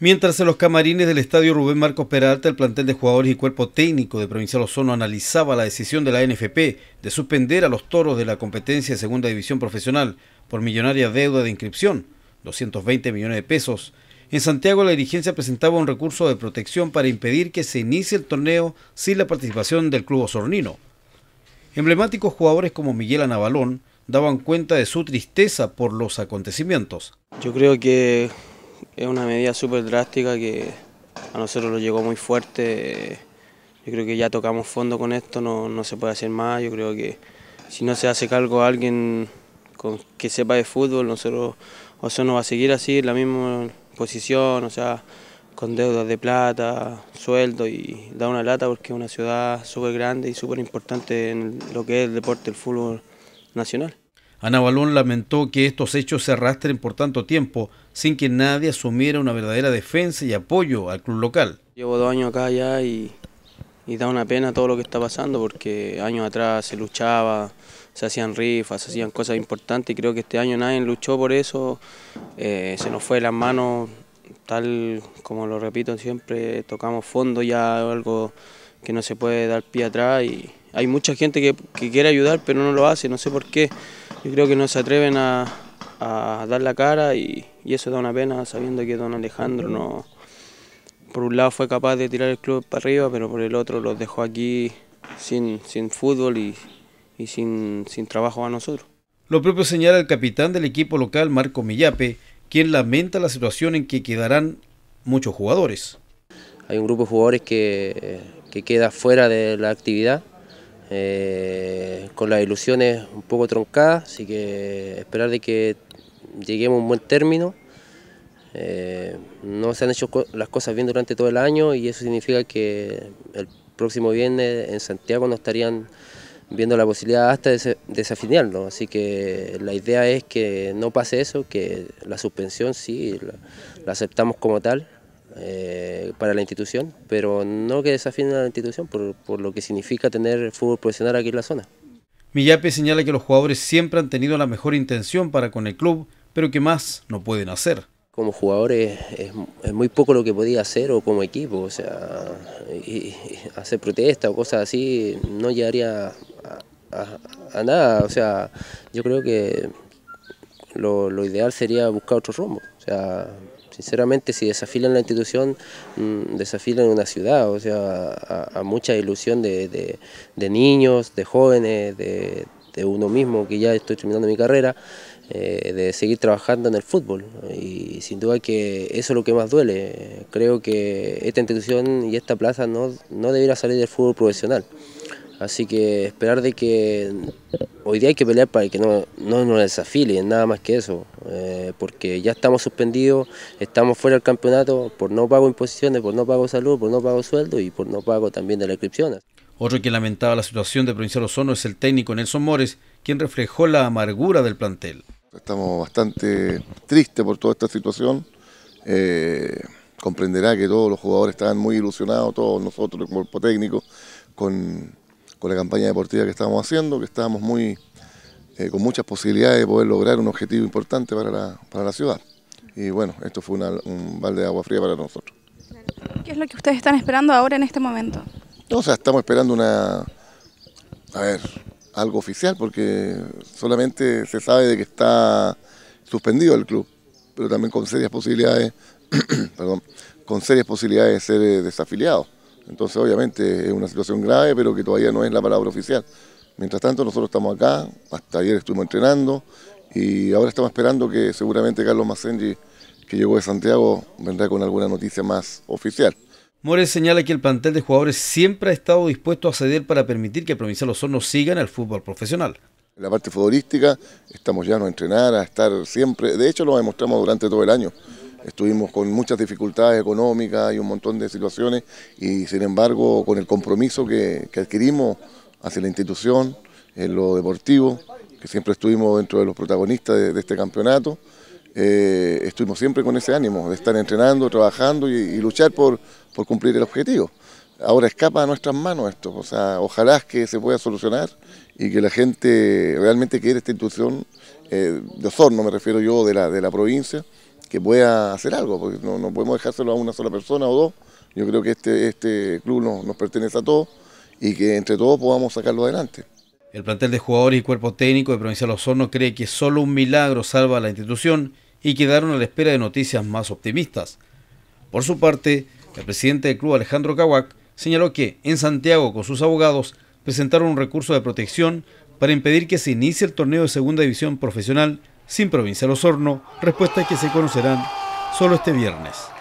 Mientras en los camarines del estadio Rubén Marcos Peralta, el plantel de jugadores y cuerpo técnico de Provincial Ozono analizaba la decisión de la NFP de suspender a los toros de la competencia de segunda división profesional por millonaria deuda de inscripción, 220 millones de pesos. En Santiago la dirigencia presentaba un recurso de protección para impedir que se inicie el torneo sin la participación del club osornino. Emblemáticos jugadores como Miguel Anabalón daban cuenta de su tristeza por los acontecimientos. Yo creo que es una medida súper drástica que a nosotros lo llegó muy fuerte. Yo creo que ya tocamos fondo con esto, no, se puede hacer más. Yo creo que si no se hace cargo alguien que sepa de fútbol, nosotros o sea, va a seguir así, la misma posición, o sea, con deudas de plata, sueldo y da una lata porque es una ciudad súper grande y súper importante en lo que es el deporte, el fútbol nacional. Ana Balón lamentó que estos hechos se arrastren por tanto tiempo sin que nadie asumiera una verdadera defensa y apoyo al club local. Llevo dos años acá ya y, da una pena todo lo que está pasando porque años atrás se luchaba, se hacían rifas, se hacían cosas importantes y creo que este año nadie luchó por eso, eh, se nos fue de las manos, tal como lo repito siempre, tocamos fondo ya algo que no se puede dar pie atrás y hay mucha gente que, que quiere ayudar pero no lo hace, no sé por qué. Yo creo que no se atreven a, dar la cara y, eso da una pena sabiendo que don Alejandro no, por un lado fue capaz de tirar el club para arriba, pero por el otro los dejó aquí sin, sin fútbol y, sin, trabajo a nosotros. Lo propio señala el capitán del equipo local, Marco Millape, quien lamenta la situación en que quedarán muchos jugadores. Hay un grupo de jugadores que queda fuera de la actividad eh, con las ilusiones un poco troncadas, así que esperar de que lleguemos a un buen término. Eh, no se han hecho las cosas bien durante todo el año y eso significa que el próximo viernes en Santiago no estarían viendo la posibilidad hasta de Así que la idea es que no pase eso, que la suspensión sí, la aceptamos como tal, eh, para la institución, pero no que desafíen a la institución por, lo que significa tener fútbol profesional aquí en la zona. Millape señala que los jugadores siempre han tenido la mejor intención para con el club, pero que más no pueden hacer como jugadores es, muy poco lo que podía hacer o como equipo, o sea, y, hacer protesta o cosas así no llegaría a, a, nada, o sea, yo creo que lo, ideal sería buscar otro rumbo, o sea, Sinceramente, si desafilan la institución, mm, desafilan una ciudad, o sea, a, mucha ilusión de, niños, de jóvenes, de, uno mismo, que ya estoy terminando mi carrera, eh, de seguir trabajando en el fútbol. Y sin duda que eso es lo que más duele. Creo que esta institución y esta plaza no, no debiera salir del fútbol profesional. Así que esperar de que hoy día hay que pelear para que no, no nos desafilen, nada más que eso. Eh, porque ya estamos suspendidos, estamos fuera del campeonato por no pago imposiciones, por no pago salud, por no pago sueldo y por no pago también de las inscripciones. Otro que lamentaba la situación de Provincial Ozono es el técnico Nelson Mores, quien reflejó la amargura del plantel. Estamos bastante tristes por toda esta situación. Eh, comprenderá que todos los jugadores estaban muy ilusionados, todos nosotros, el cuerpo técnico, con, con la campaña deportiva que estábamos haciendo, que estábamos muy eh, con muchas posibilidades de poder lograr un objetivo importante para la, ciudad. Y bueno, esto fue un balde de agua fría para nosotros. ¿Qué es lo que ustedes están esperando ahora en este momento? o sea, estamos esperando una, algo oficial, porque solamente se sabe de que está suspendido el club, pero también con serias posibilidades, con serias posibilidades de ser eh, desafiliado. Entonces, obviamente, es una situación grave, pero que todavía no es la palabra oficial. Mientras tanto, nosotros estamos acá, hasta ayer estuvimos entrenando y ahora estamos esperando que seguramente Carlos Massengi, que llegó de Santiago, vendrá con alguna noticia más oficial. Mores señala que el plantel de jugadores siempre ha estado dispuesto a ceder para permitir que Provincial Osorno siga en el fútbol profesional. En la parte futbolística estamos ya a entrenar, a estar siempre, de hecho lo demostramos durante todo el año. Estuvimos con muchas dificultades económicas y un montón de situaciones y sin embargo con el compromiso que, que adquirimos hacia la institución, en lo deportivo, que siempre estuvimos dentro de los protagonistas de, este campeonato. Eh, estuvimos siempre con ese ánimo de estar entrenando, trabajando y, luchar por, cumplir el objetivo. Ahora escapa a nuestras manos esto, o sea, ojalá que se pueda solucionar y que la gente realmente quiera esta institución, eh, de Osorno me refiero yo, de la, de la provincia, que pueda hacer algo, porque no, podemos dejárselo a una sola persona o dos. Yo creo que este, este club nos, nos pertenece a todos y que entre todos podamos sacarlo adelante. El plantel de jugadores y cuerpo técnico de Provincial Osorno cree que solo un milagro salva a la institución y quedaron a la espera de noticias más optimistas. Por su parte, el presidente del club Alejandro Kawak señaló que en Santiago con sus abogados presentaron un recurso de protección para impedir que se inicie el torneo de segunda división profesional sin Provincial Osorno, respuesta que se conocerán solo este viernes.